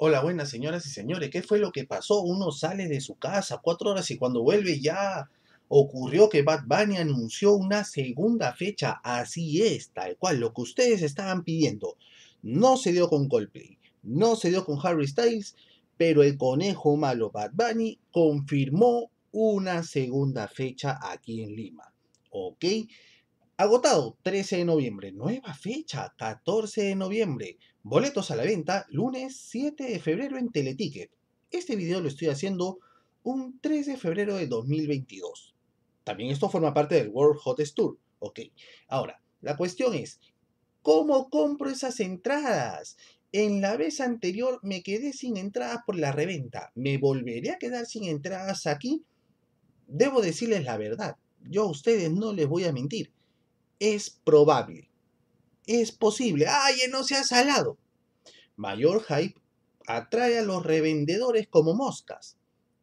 Hola, buenas señoras y señores. ¿Qué fue lo que pasó? Uno sale de su casa cuatro horas y cuando vuelve ya ocurrió que Bad Bunny anunció una segunda fecha. Así es, tal cual, lo que ustedes estaban pidiendo. No se dio con Coldplay, no se dio con Harry Styles, pero el conejo malo Bad Bunny confirmó una segunda fecha aquí en Lima. ¿Ok? Agotado 13 de noviembre, nueva fecha 14 de noviembre. Boletos a la venta lunes 7 de febrero en Teleticket. Este video lo estoy haciendo un 3 de febrero de 2022. También esto forma parte del World hot Tour. Ok, ahora, la cuestión es, ¿cómo compro esas entradas? En la vez anterior me quedé sin entradas por la reventa. ¿Me volveré a quedar sin entradas aquí? Debo decirles la verdad. Yo a ustedes no les voy a mentir es probable, es posible. ¡Ay, no se ha salado! Mayor hype atrae a los revendedores como moscas.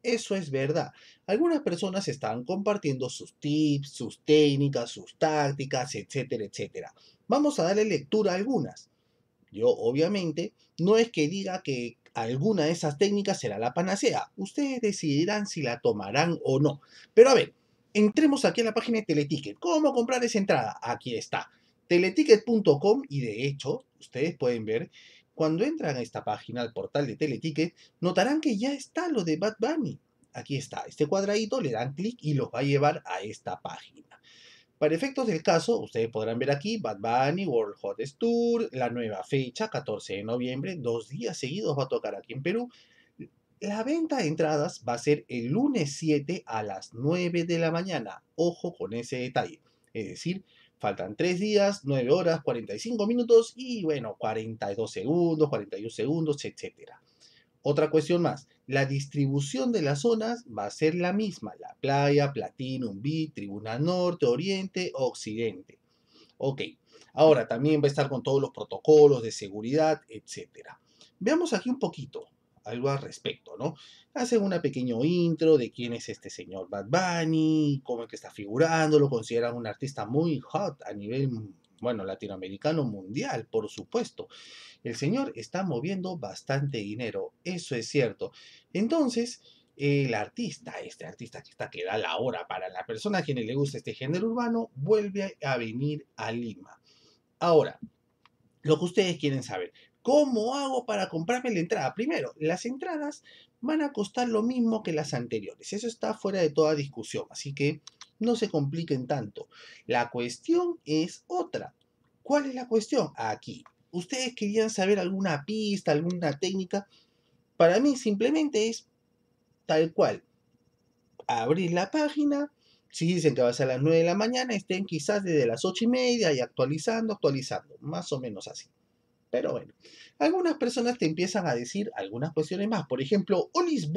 Eso es verdad. Algunas personas están compartiendo sus tips, sus técnicas, sus tácticas, etcétera, etcétera. Vamos a darle lectura a algunas. Yo obviamente no es que diga que alguna de esas técnicas será la panacea. Ustedes decidirán si la tomarán o no. Pero a ver, entremos aquí a la página de Teleticket. ¿Cómo comprar esa entrada? Aquí está, teleticket.com y de hecho, ustedes pueden ver, cuando entran a esta página, al portal de Teleticket, notarán que ya está lo de Bad Bunny. Aquí está, este cuadradito, le dan clic y los va a llevar a esta página. Para efectos del caso, ustedes podrán ver aquí Bad Bunny World Hot Tour, la nueva fecha, 14 de noviembre, dos días seguidos va a tocar aquí en Perú, la venta de entradas va a ser el lunes 7 a las 9 de la mañana. Ojo con ese detalle. Es decir, faltan 3 días, 9 horas, 45 minutos y bueno, 42 segundos, 41 segundos, etc. Otra cuestión más, la distribución de las zonas va a ser la misma, la playa, Platinum B, Tribuna Norte, Oriente, Occidente. Ok, ahora también va a estar con todos los protocolos de seguridad, etc. Veamos aquí un poquito, algo al respecto, ¿no? Hacen una pequeña intro de quién es este señor Bad Bunny, cómo es que está figurando, lo consideran un artista muy hot a nivel, bueno, latinoamericano mundial, por supuesto. El señor está moviendo bastante dinero, eso es cierto. Entonces, el artista, este artista que está que da la hora para la persona a quien le gusta este género urbano, vuelve a venir a Lima. Ahora, lo que ustedes quieren saber, ¿Cómo hago para comprarme la entrada? Primero, las entradas van a costar lo mismo que las anteriores. Eso está fuera de toda discusión. Así que no se compliquen tanto. La cuestión es otra. ¿Cuál es la cuestión? Aquí. Ustedes querían saber alguna pista, alguna técnica. Para mí simplemente es tal cual. Abrir la página. Si dicen que va a ser a las 9 de la mañana, estén quizás desde las 8 y media y actualizando, actualizando. Más o menos así. Pero bueno, algunas personas te empiezan a decir algunas cuestiones más. Por ejemplo, Olis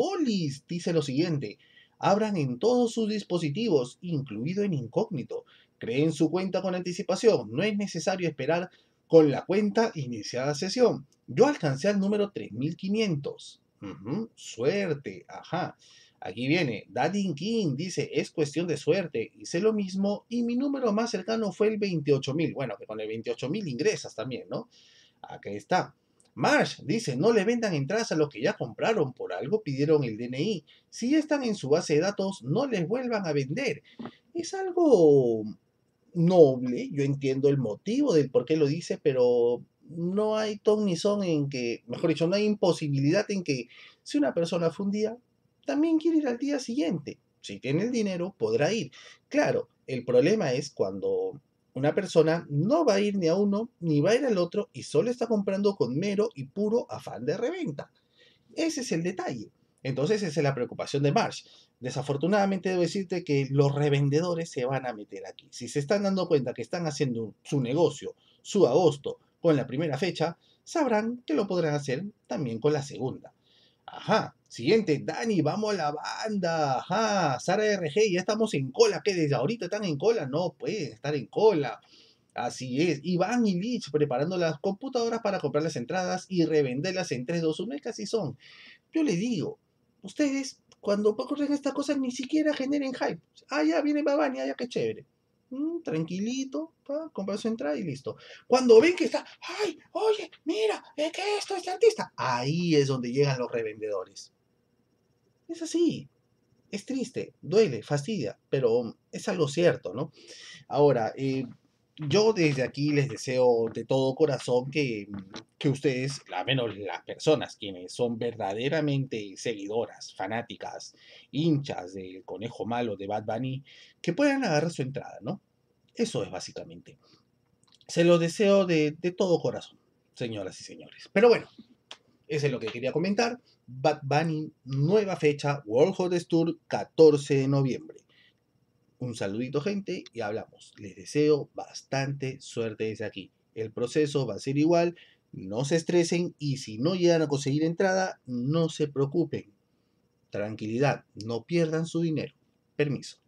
dice lo siguiente. Abran en todos sus dispositivos, incluido en incógnito. Creen su cuenta con anticipación. No es necesario esperar con la cuenta iniciada sesión. Yo alcancé al número 3500. Suerte, ajá. Aquí viene, Daddy King dice, es cuestión de suerte, hice lo mismo y mi número más cercano fue el 28.000. Bueno, que con el 28.000 ingresas también, ¿no? Aquí está. Marsh dice, no le vendan entradas a los que ya compraron, por algo pidieron el DNI. Si están en su base de datos, no les vuelvan a vender. Es algo noble, yo entiendo el motivo del por qué lo dice, pero no hay ton ni son en que, mejor dicho, no hay imposibilidad en que si una persona fue un día, también quiere ir al día siguiente. Si tiene el dinero, podrá ir. Claro, el problema es cuando una persona no va a ir ni a uno ni va a ir al otro y solo está comprando con mero y puro afán de reventa. Ese es el detalle. Entonces esa es la preocupación de Marsh. Desafortunadamente debo decirte que los revendedores se van a meter aquí. Si se están dando cuenta que están haciendo su negocio, su agosto, con la primera fecha, sabrán que lo podrán hacer también con la segunda. Ajá. Siguiente, Dani, vamos a la banda. Ajá. Sara RG, ya estamos en cola. que desde ahorita están en cola? No pueden estar en cola. Así es. Iván y Lich preparando las computadoras para comprar las entradas y revenderlas en 3, 2, 1. Casi son. Yo le digo, ustedes cuando ocurren estas cosas ni siquiera generen hype. Ah, ya viene Babani, ah, ya qué chévere. Mm, tranquilito, pa, compra su entrada y listo. Cuando ven que está, ay, oye, mira, es que esto es este artista. Ahí es donde llegan los revendedores. Es así. Es triste, duele, fastidia, pero es algo cierto, ¿no? Ahora, eh, yo desde aquí les deseo de todo corazón que, ustedes, al menos las personas quienes son verdaderamente seguidoras, fanáticas, hinchas del conejo malo de Bad Bunny, que puedan agarrar su entrada, ¿no? Eso es básicamente. Se lo deseo de, de todo corazón, señoras y señores. Pero bueno, eso es lo que quería comentar. Bad Bunny, nueva fecha, World Hottest Tour, 14 de noviembre. Un saludito gente y hablamos. Les deseo bastante suerte desde aquí. El proceso va a ser igual, no se estresen y si no llegan a conseguir entrada, no se preocupen. Tranquilidad, no pierdan su dinero. Permiso.